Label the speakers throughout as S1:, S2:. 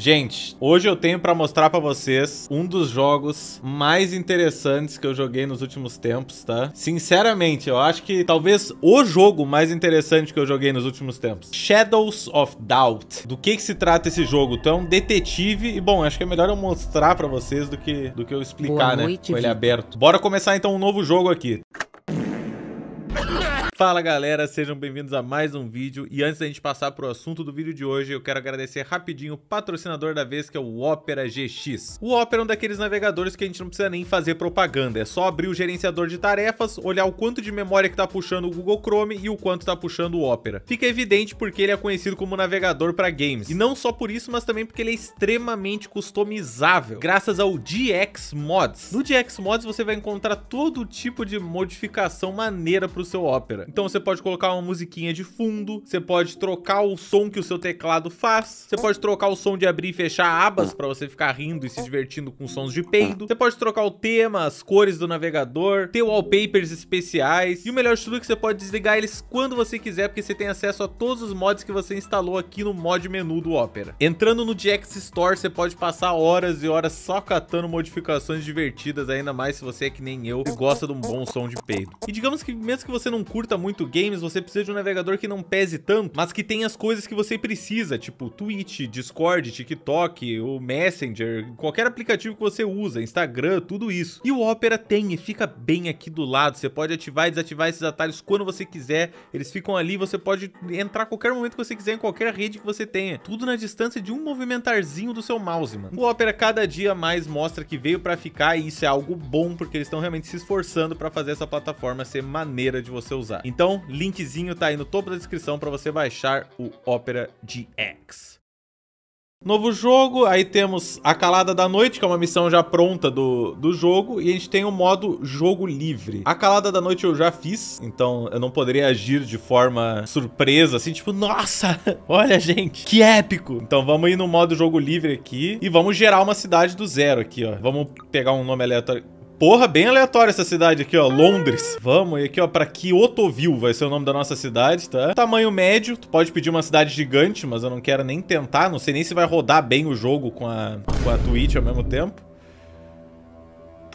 S1: Gente, hoje eu tenho para mostrar para vocês um dos jogos mais interessantes que eu joguei nos últimos tempos, tá? Sinceramente, eu acho que talvez o jogo mais interessante que eu joguei nos últimos tempos. Shadows of Doubt. Do que que se trata esse jogo? Tu é um detetive e, bom, acho que é melhor eu mostrar para vocês do que, do que eu explicar, Boa né? Noite, Com ele aberto. Bora começar então um novo jogo aqui. Fala galera, sejam bem-vindos a mais um vídeo. E antes da gente passar para o assunto do vídeo de hoje, eu quero agradecer rapidinho o patrocinador da vez, que é o Opera GX. O Opera é um daqueles navegadores que a gente não precisa nem fazer propaganda, é só abrir o gerenciador de tarefas, olhar o quanto de memória que está puxando o Google Chrome e o quanto está puxando o Opera. Fica evidente porque ele é conhecido como navegador para games. E não só por isso, mas também porque ele é extremamente customizável, graças ao GX Mods. No GX Mods você vai encontrar todo tipo de modificação maneira para o seu Opera. Então você pode colocar uma musiquinha de fundo, você pode trocar o som que o seu teclado faz, você pode trocar o som de abrir e fechar abas para você ficar rindo e se divertindo com sons de peido, você pode trocar o tema, as cores do navegador, ter wallpapers especiais, e o melhor de tudo é que você pode desligar eles quando você quiser, porque você tem acesso a todos os mods que você instalou aqui no mod menu do Opera. Entrando no GX Store, você pode passar horas e horas só catando modificações divertidas, ainda mais se você é que nem eu e gosta de um bom som de peido. E digamos que mesmo que você não curta muito games, você precisa de um navegador que não pese tanto, mas que tenha as coisas que você precisa, tipo Twitch, Discord, TikTok, o Messenger, qualquer aplicativo que você usa, Instagram, tudo isso. E o Opera tem e fica bem aqui do lado, você pode ativar e desativar esses atalhos quando você quiser, eles ficam ali, você pode entrar a qualquer momento que você quiser em qualquer rede que você tenha, tudo na distância de um movimentarzinho do seu mouse, mano. O Opera cada dia mais mostra que veio pra ficar e isso é algo bom, porque eles estão realmente se esforçando pra fazer essa plataforma ser maneira de você usar. Então, linkzinho tá aí no topo da descrição para você baixar o Opera GX. Novo jogo, aí temos a Calada da Noite, que é uma missão já pronta do, do jogo, e a gente tem o modo jogo livre. A Calada da Noite eu já fiz, então eu não poderia agir de forma surpresa, assim, tipo, nossa, olha, gente, que épico. Então vamos ir no modo jogo livre aqui e vamos gerar uma cidade do zero aqui, ó. Vamos pegar um nome aleatório. Porra, bem aleatória essa cidade aqui, ó. Londres. Vamos, e aqui, ó, pra Kyotoville vai ser o nome da nossa cidade, tá? Tamanho médio. Tu pode pedir uma cidade gigante, mas eu não quero nem tentar. Não sei nem se vai rodar bem o jogo com a, com a Twitch ao mesmo tempo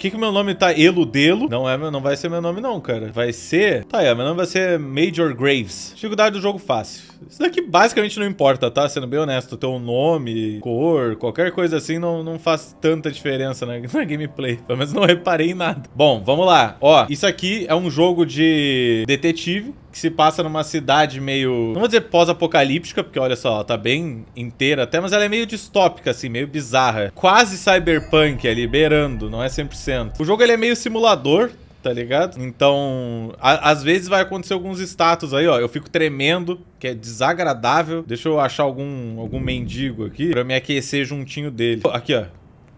S1: que que meu nome tá Eludelo? Não é, não vai ser meu nome não, cara. Vai ser... Tá, aí, é, meu nome vai ser Major Graves. Dificuldade do jogo fácil. Isso daqui basicamente não importa, tá? Sendo bem honesto, teu nome, cor, qualquer coisa assim não, não faz tanta diferença na, na gameplay. Pelo menos não reparei em nada. Bom, vamos lá. Ó, isso aqui é um jogo de detetive que se passa numa cidade meio. Não vou dizer pós-apocalíptica, porque olha só, tá bem inteira até, mas ela é meio distópica, assim, meio bizarra. Quase cyberpunk ali, beirando, não é 100%. O jogo ele é meio simulador, tá ligado? Então, a, às vezes vai acontecer alguns status aí, ó. Eu fico tremendo, que é desagradável. Deixa eu achar algum, algum mendigo aqui pra me aquecer juntinho dele. Aqui, ó.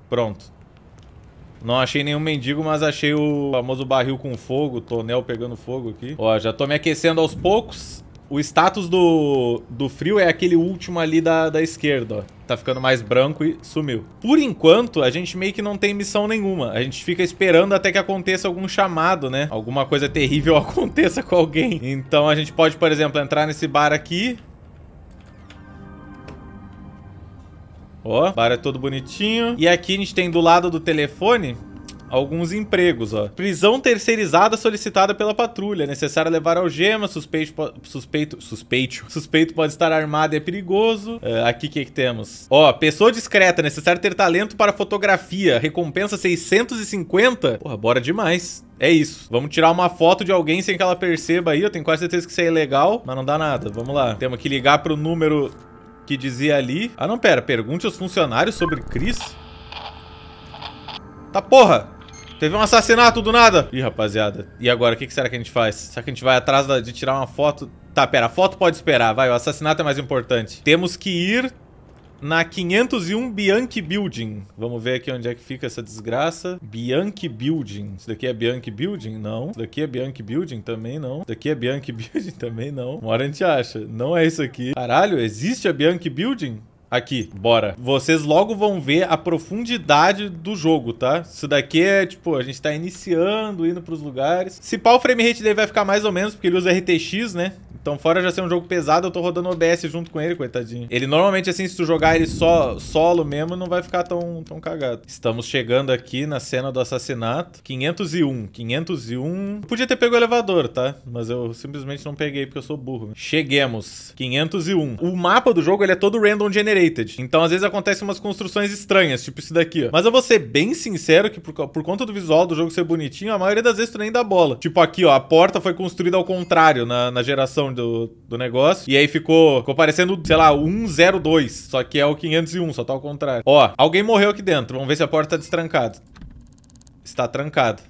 S1: Pronto. Não achei nenhum mendigo, mas achei o famoso barril com fogo, tonel pegando fogo aqui. Ó, já tô me aquecendo aos poucos. O status do, do frio é aquele último ali da, da esquerda, ó. Tá ficando mais branco e sumiu. Por enquanto, a gente meio que não tem missão nenhuma. A gente fica esperando até que aconteça algum chamado, né? Alguma coisa terrível aconteça com alguém. Então a gente pode, por exemplo, entrar nesse bar aqui, Ó, para bar é todo bonitinho. E aqui a gente tem do lado do telefone alguns empregos, ó. Prisão terceirizada solicitada pela patrulha. É necessário levar algema, suspeito... Suspeito... Suspeito. Suspeito pode estar armado e é perigoso. Eh, aqui o que, é que temos? Ó, pessoa discreta. É necessário ter talento para fotografia. Recompensa 650. Porra, bora demais. É isso. Vamos tirar uma foto de alguém sem que ela perceba aí. Eu tenho quase certeza que isso é ilegal, mas não dá nada. Vamos lá. Temos que ligar pro número que dizia ali... Ah, não, pera. Pergunte aos funcionários sobre Chris? Tá porra! Teve um assassinato do nada! Ih, rapaziada. E agora, o que, que, será que a gente faz? Será que a gente vai atrás de tirar uma foto? Tá, pera. A foto pode esperar. Vai, o assassinato é mais importante. Temos que ir na 501 Bianchi Building. Vamos ver aqui onde é que fica essa desgraça. Bianchi Building. Isso daqui é Bianchi Building? Não. Isso daqui é Bianchi Building? Também não. Isso daqui é Bianchi Building? Também não. Uma hora a gente acha. Não é isso aqui. Caralho, existe a Bianchi Building? Aqui, bora. Vocês logo vão ver a profundidade do jogo, tá? Isso daqui é, tipo, a gente tá iniciando, indo pros lugares. Se pá, o frame rate dele vai ficar mais ou menos, porque ele usa RTX, né? Então, fora já ser um jogo pesado, eu tô rodando OBS junto com ele, coitadinho. Ele normalmente, assim, se tu jogar ele só solo mesmo, não vai ficar tão, tão cagado. Estamos chegando aqui na cena do assassinato. 501, 501. podia ter pego o elevador, tá? Mas eu simplesmente não peguei porque eu sou burro. Cheguemos. 501. O mapa do jogo, ele é todo random generated. Então, às vezes, acontecem umas construções estranhas, tipo isso daqui, ó. Mas eu vou ser bem sincero que, por, por conta do visual do jogo ser bonitinho, a maioria das vezes tu nem dá bola. Tipo aqui, ó, a porta foi construída ao contrário na, na geração do, do negócio. E aí ficou, ficou parecendo, sei lá, 102. Só que é o 501, só tá ao contrário. Ó, alguém morreu aqui dentro. Vamos ver se a porta tá destrancada. Está trancada.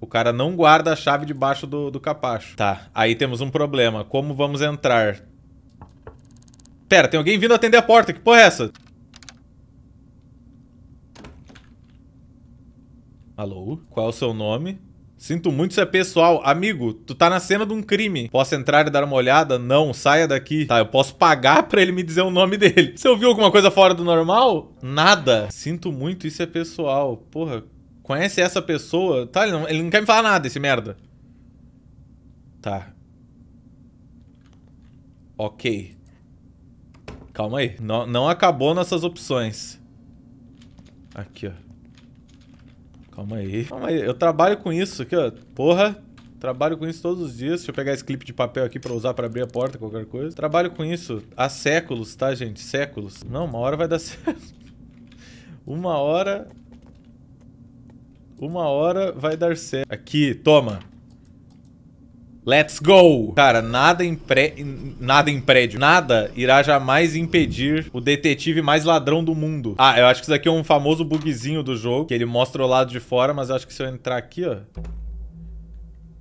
S1: O cara não guarda a chave debaixo do, do capacho. Tá, aí temos um problema. Como vamos entrar? Pera, tem alguém vindo atender a porta. Que porra é essa? Alô? Qual é o seu nome? Sinto muito isso é pessoal. Amigo, tu tá na cena de um crime. Posso entrar e dar uma olhada? Não, saia daqui. Tá, eu posso pagar pra ele me dizer o nome dele. Você ouviu alguma coisa fora do normal? Nada. Sinto muito, isso é pessoal. Porra, conhece essa pessoa? Tá, ele não, ele não quer me falar nada, esse merda. Tá. Ok. Calma aí. Não, não acabou nossas opções. Aqui, ó. Calma aí. Calma aí. Eu trabalho com isso aqui, ó. Porra. Trabalho com isso todos os dias. Deixa eu pegar esse clipe de papel aqui pra usar pra abrir a porta, qualquer coisa. Trabalho com isso há séculos, tá, gente? Séculos. Não, uma hora vai dar certo. uma hora... Uma hora vai dar certo. Aqui, toma. Let's go! Cara, nada em, pré... nada em prédio, nada irá jamais impedir o detetive mais ladrão do mundo. Ah, eu acho que isso aqui é um famoso bugzinho do jogo, que ele mostra o lado de fora, mas eu acho que se eu entrar aqui, ó...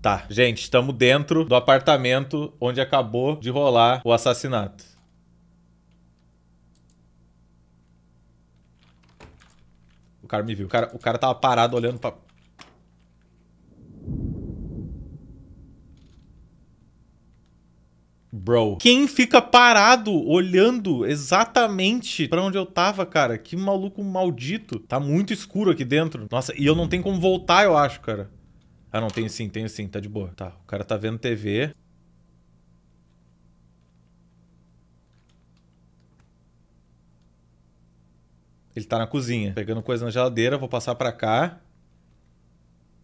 S1: Tá, gente, estamos dentro do apartamento onde acabou de rolar o assassinato. O cara me viu. O cara, o cara tava parado olhando pra... Bro. Quem fica parado olhando exatamente para onde eu tava, cara? Que maluco maldito. Tá muito escuro aqui dentro. Nossa, e eu não tenho como voltar, eu acho, cara. Ah, não, tenho sim, tenho sim, tá de boa. Tá, o cara tá vendo TV. Ele tá na cozinha, pegando coisa na geladeira, vou passar pra cá.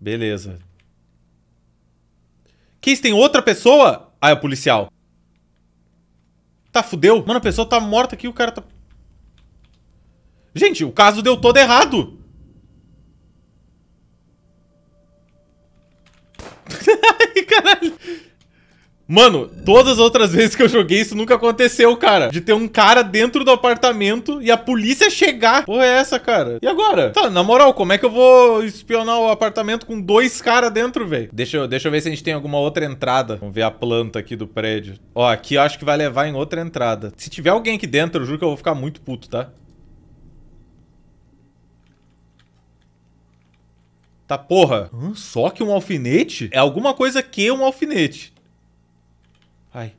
S1: Beleza. Que isso, tem outra pessoa? Ah, é o policial. Tá, fudeu. Mano, a pessoa tá morta aqui, o cara tá... Gente, o caso deu todo errado. Caralho. Mano, todas as outras vezes que eu joguei, isso nunca aconteceu, cara. De ter um cara dentro do apartamento e a polícia chegar. Porra, é essa, cara? E agora? Tá, na moral, como é que eu vou espionar o apartamento com dois caras dentro, velho? Deixa eu, deixa eu ver se a gente tem alguma outra entrada. Vamos ver a planta aqui do prédio. Ó, aqui eu acho que vai levar em outra entrada. Se tiver alguém aqui dentro, eu juro que eu vou ficar muito puto, tá? Tá, porra. Hum, só que um alfinete? É alguma coisa que um alfinete. Ai.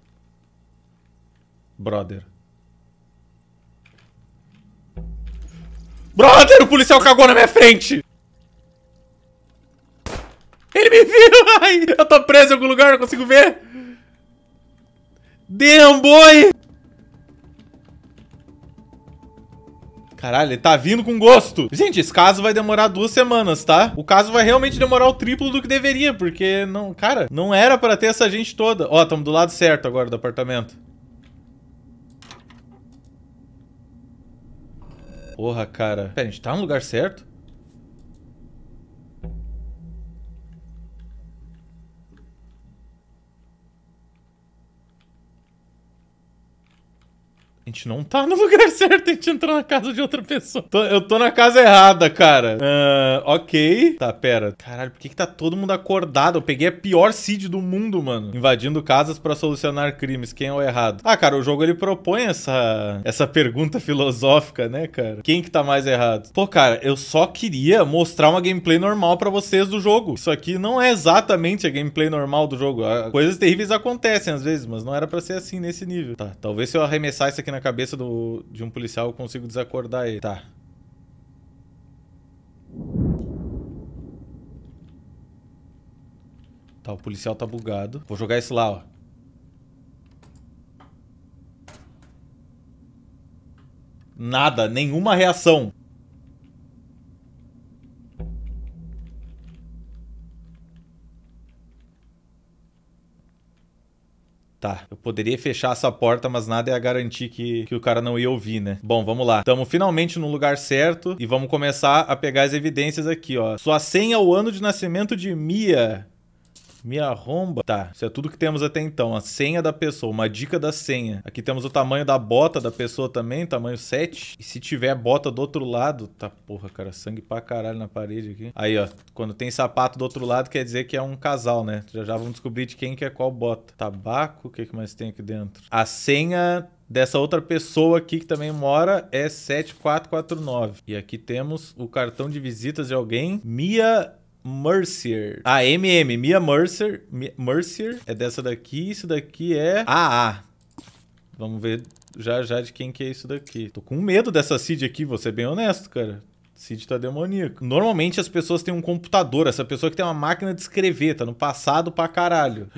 S1: Brother. Brother, o policial cagou na minha frente! Ele me viu! Ai, eu tô preso em algum lugar, não consigo ver! Damn, boy! Caralho, ele tá vindo com gosto. Gente, esse caso vai demorar duas semanas, tá? O caso vai realmente demorar o triplo do que deveria, porque não... Cara, não era pra ter essa gente toda. Ó, tamo do lado certo agora do apartamento. Porra, cara. Pera, a gente tá no lugar certo? gente não tá no lugar certo, a gente entrou na casa de outra pessoa. Tô, eu tô na casa errada, cara. Uh, ok. Tá, pera. Caralho, por que, que tá todo mundo acordado? Eu peguei a pior seed do mundo, mano. Invadindo casas para solucionar crimes. Quem é o errado? Ah, cara, o jogo ele propõe essa, essa pergunta filosófica, né, cara? Quem que tá mais errado? Pô, cara, eu só queria mostrar uma gameplay normal para vocês do jogo. Isso aqui não é exatamente a gameplay normal do jogo. Ah, coisas terríveis acontecem às vezes, mas não era para ser assim nesse nível. Tá, talvez se eu arremessar isso aqui na cabeça do, de um policial, eu consigo desacordar ele. Tá. Tá, o policial tá bugado. Vou jogar isso lá, ó. Nada, nenhuma reação. Tá, eu poderia fechar essa porta, mas nada é garantir que, que o cara não ia ouvir, né? Bom, vamos lá. Estamos finalmente no lugar certo e vamos começar a pegar as evidências aqui, ó. Sua senha é o ano de nascimento de Mia. Me arromba. Tá, isso é tudo que temos até então. A senha da pessoa, uma dica da senha. Aqui temos o tamanho da bota da pessoa também, tamanho 7. E se tiver bota do outro lado... Tá, porra, cara, sangue pra caralho na parede aqui. Aí, ó, quando tem sapato do outro lado, quer dizer que é um casal, né? Já já vamos descobrir de quem que é qual bota. Tabaco, o que, que mais tem aqui dentro? A senha dessa outra pessoa aqui que também mora é 7449. E aqui temos o cartão de visitas de alguém. Mia Mercier. A ah, MM, Mia Mercer. Mia Mercier é dessa daqui. Isso daqui é AA. Vamos ver já já de quem que é isso daqui. Tô com medo dessa seed aqui, vou ser bem honesto, cara. Cid tá demoníaco. Normalmente as pessoas têm um computador, essa pessoa que tem uma máquina de escrever, tá no passado pra caralho.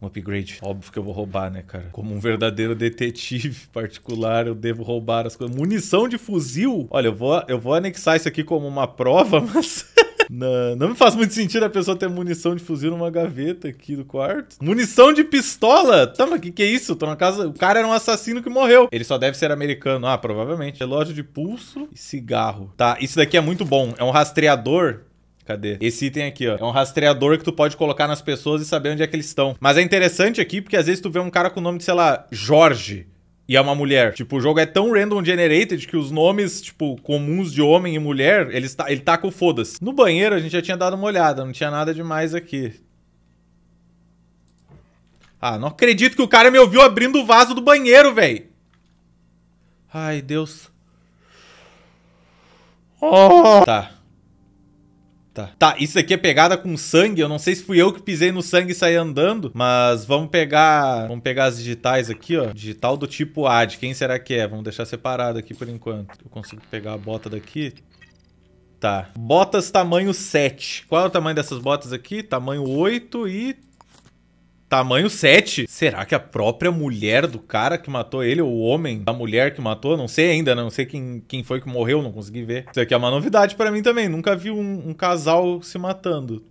S1: um upgrade. Óbvio que eu vou roubar, né, cara? Como um verdadeiro detetive particular, eu devo roubar as coisas. Munição de fuzil? Olha, eu vou, eu vou anexar isso aqui como uma prova, mas. Não, não me faz muito sentido a pessoa ter munição de fuzil numa gaveta aqui do quarto. Munição de pistola? Tama, o que que é isso? Tô na casa... O cara era um assassino que morreu. Ele só deve ser americano. Ah, provavelmente. Relógio de pulso e cigarro. Tá, isso daqui é muito bom. É um rastreador Cadê? Esse item aqui, ó. É um rastreador que tu pode colocar nas pessoas e saber onde é que eles estão. Mas é interessante aqui, porque às vezes tu vê um cara com o nome de, sei lá, Jorge e é uma mulher. Tipo, o jogo é tão random generated que os nomes, tipo, comuns de homem e mulher, ele, tá, ele tá com foda-se. No banheiro a gente já tinha dado uma olhada, não tinha nada demais aqui. Ah, não acredito que o cara me ouviu abrindo o vaso do banheiro, velho. Ai, Deus. Oh. Tá. Tá. Tá, isso aqui é pegada com sangue. Eu não sei se fui eu que pisei no sangue e saí andando, mas vamos pegar, vamos pegar as digitais aqui, ó. Digital do tipo A, de quem será que é? Vamos deixar separado aqui por enquanto. Eu consigo pegar a bota daqui. Tá. Botas tamanho 7. Qual é o tamanho dessas botas aqui? Tamanho 8 e Tamanho 7. Será que a própria mulher do cara que matou ele, ou o homem da mulher que matou? Não sei ainda, né? não sei quem, quem foi que morreu, não consegui ver. Isso aqui é uma novidade para mim também. Nunca vi um, um casal se matando.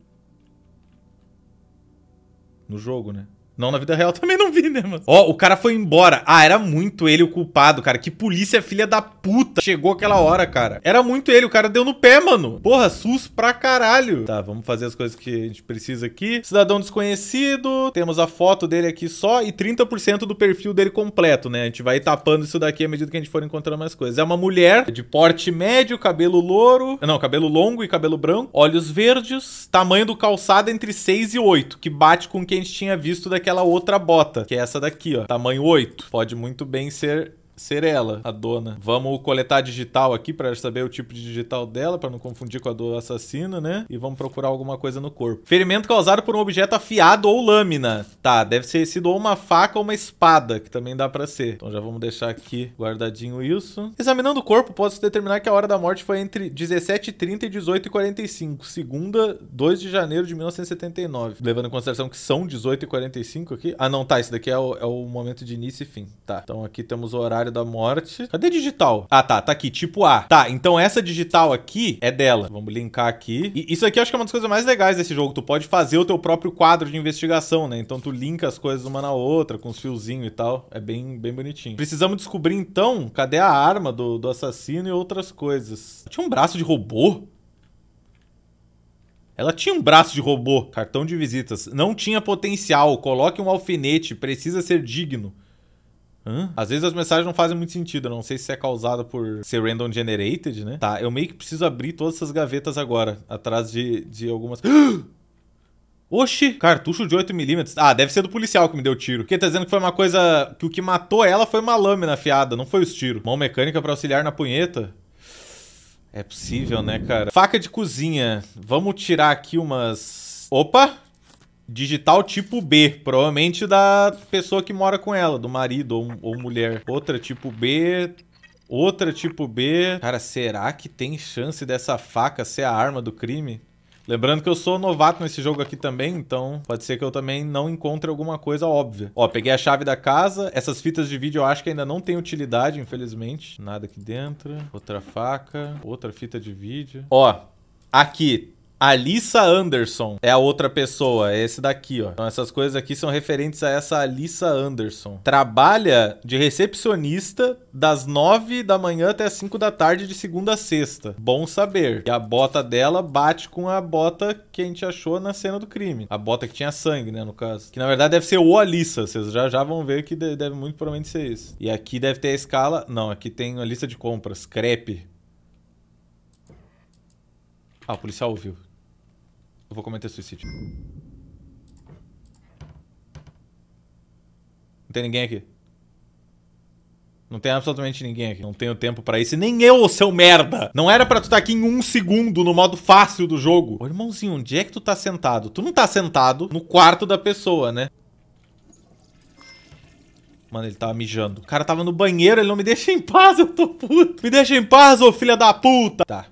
S1: No jogo, né? Não, na vida real também não vi, né, mano? Ó, o cara foi embora. Ah, era muito ele o culpado, cara. Que polícia filha da puta. Chegou aquela hora, cara. Era muito ele, o cara deu no pé, mano. Porra, SUS pra caralho. Tá, vamos fazer as coisas que a gente precisa aqui. Cidadão desconhecido. Temos a foto dele aqui só e 30% do perfil dele completo, né? A gente vai tapando isso daqui à medida que a gente for encontrando mais coisas. É uma mulher de porte médio, cabelo louro. Não, cabelo longo e cabelo branco. Olhos verdes. Tamanho do calçado entre 6 e 8, que bate com o que a gente tinha visto daqui aquela outra bota, que é essa daqui, ó, tamanho 8. Pode muito bem ser ser ela, a dona. Vamos coletar digital aqui para saber o tipo de digital dela, para não confundir com a do assassino, né? E vamos procurar alguma coisa no corpo. Ferimento causado por um objeto afiado ou lâmina. Tá, deve ser sido ou uma faca ou uma espada, que também dá para ser. Então já vamos deixar aqui guardadinho isso. Examinando o corpo, posso determinar que a hora da morte foi entre 17h30 e 18h45, segunda, 2 de janeiro de 1979. Levando em consideração que são 18h45 aqui. Ah, não, tá, isso daqui é o, é o momento de início e fim. Tá, então aqui temos o horário da Morte. Cadê digital? Ah, tá. Tá aqui. Tipo A. Tá, então essa digital aqui é dela. Vamos linkar aqui. E isso aqui eu acho que é uma das coisas mais legais desse jogo. Tu pode fazer o teu próprio quadro de investigação, né? Então tu linka as coisas uma na outra, com os fiozinhos e tal. É bem, bem bonitinho. Precisamos descobrir, então, cadê a arma do, do assassino e outras coisas. Tinha um braço de robô? Ela tinha um braço de robô, cartão de visitas. Não tinha potencial. Coloque um alfinete, precisa ser digno. Hã? Às vezes as mensagens não fazem muito sentido. Eu não sei se é causada por ser random generated, né? Tá, eu meio que preciso abrir todas essas gavetas agora, atrás de, de algumas. Oxi! Cartucho de 8mm. Ah, deve ser do policial que me deu tiro. Porque tá dizendo que foi uma coisa... Que o que matou ela foi uma lâmina afiada, não foi os tiros. Mão mecânica para auxiliar na punheta? É possível, né, cara? Faca de cozinha. Vamos tirar aqui umas... Opa! digital tipo B, provavelmente da pessoa que mora com ela, do marido ou, ou mulher. Outra tipo B, outra tipo B. Cara, será que tem chance dessa faca ser a arma do crime? Lembrando que eu sou novato nesse jogo aqui também, então pode ser que eu também não encontre alguma coisa óbvia. Ó, peguei a chave da casa. Essas fitas de vídeo eu acho que ainda não tem utilidade, infelizmente. Nada aqui dentro. Outra faca. Outra fita de vídeo. Ó, aqui. Alissa Anderson é a outra pessoa, é esse daqui, ó. Então essas coisas aqui são referentes a essa Alissa Anderson. Trabalha de recepcionista das 9 da manhã até as 5 da tarde de segunda a sexta. Bom saber. E a bota dela bate com a bota que a gente achou na cena do crime. A bota que tinha sangue, né, no caso. Que na verdade deve ser o Alissa, vocês já já vão ver que deve muito provavelmente ser isso. E aqui deve ter a escala, não, aqui tem a lista de compras, crepe. Ah, o policial ouviu. Eu vou cometer suicídio. Não tem ninguém aqui. Não tem absolutamente ninguém aqui. Não tenho tempo pra isso. E nem eu, seu merda! Não era pra tu estar tá aqui em um segundo no modo fácil do jogo. Ô, irmãozinho, onde é que tu tá sentado? Tu não tá sentado no quarto da pessoa, né? Mano, ele tava mijando. O cara tava no banheiro, ele não me deixa em paz, eu tô puto. Me deixa em paz, ô filha da puta! Tá.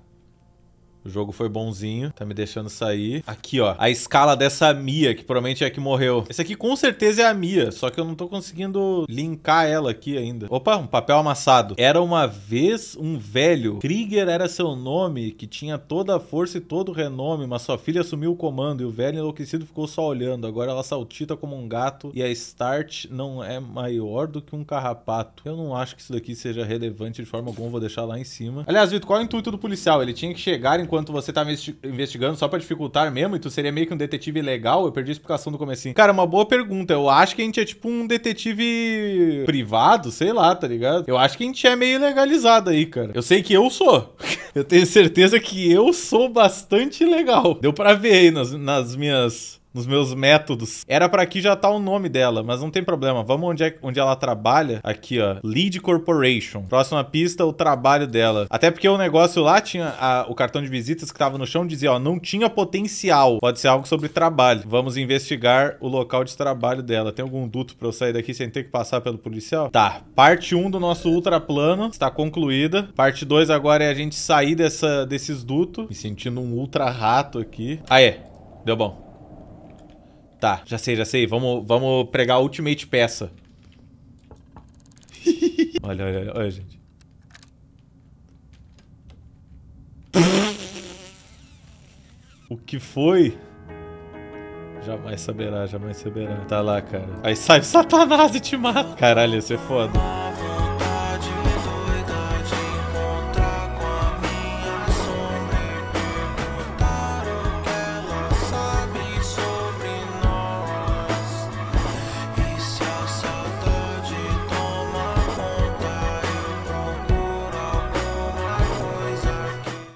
S1: O jogo foi bonzinho, tá me deixando sair. Aqui, ó, a escala dessa Mia, que provavelmente é a que morreu. Esse aqui com certeza é a Mia, só que eu não tô conseguindo linkar ela aqui ainda. Opa, um papel amassado. Era uma vez um velho. Krieger era seu nome, que tinha toda a força e todo o renome, mas sua filha assumiu o comando e o velho enlouquecido ficou só olhando. Agora ela saltita como um gato e a Start não é maior do que um carrapato. Eu não acho que isso daqui seja relevante de forma alguma, vou deixar lá em cima. Aliás, Vitor, qual é o intuito do policial? Ele tinha que chegar enquanto enquanto você tá investigando só para dificultar mesmo? E tu seria meio que um detetive legal? Eu perdi a explicação do começo. Cara, uma boa pergunta. Eu acho que a gente é tipo um detetive privado, sei lá, tá ligado? Eu acho que a gente é meio legalizado aí, cara. Eu sei que eu sou. eu tenho certeza que eu sou bastante legal. Deu para ver aí nas, nas minhas nos meus métodos. Era para aqui já tá o nome dela, mas não tem problema. Vamos onde, é, onde ela trabalha. Aqui, ó. Lead Corporation. Próxima pista, o trabalho dela. Até porque o negócio lá tinha a, o cartão de visitas que tava no chão dizia, ó, não tinha potencial. Pode ser algo sobre trabalho. Vamos investigar o local de trabalho dela. Tem algum duto para eu sair daqui sem ter que passar pelo policial? Tá. Parte 1 do nosso ultra plano está concluída. Parte 2 agora é a gente sair dessa, desses dutos. Me sentindo um ultra rato aqui. Ah, é. Deu bom. Tá, já sei, já sei. Vamos, vamos pregar a ultimate peça. olha, olha, olha, gente. o que foi? Jamais saberá, jamais saberá. Tá lá, cara. Aí sai o Satanás e te mata. Caralho, isso é foda.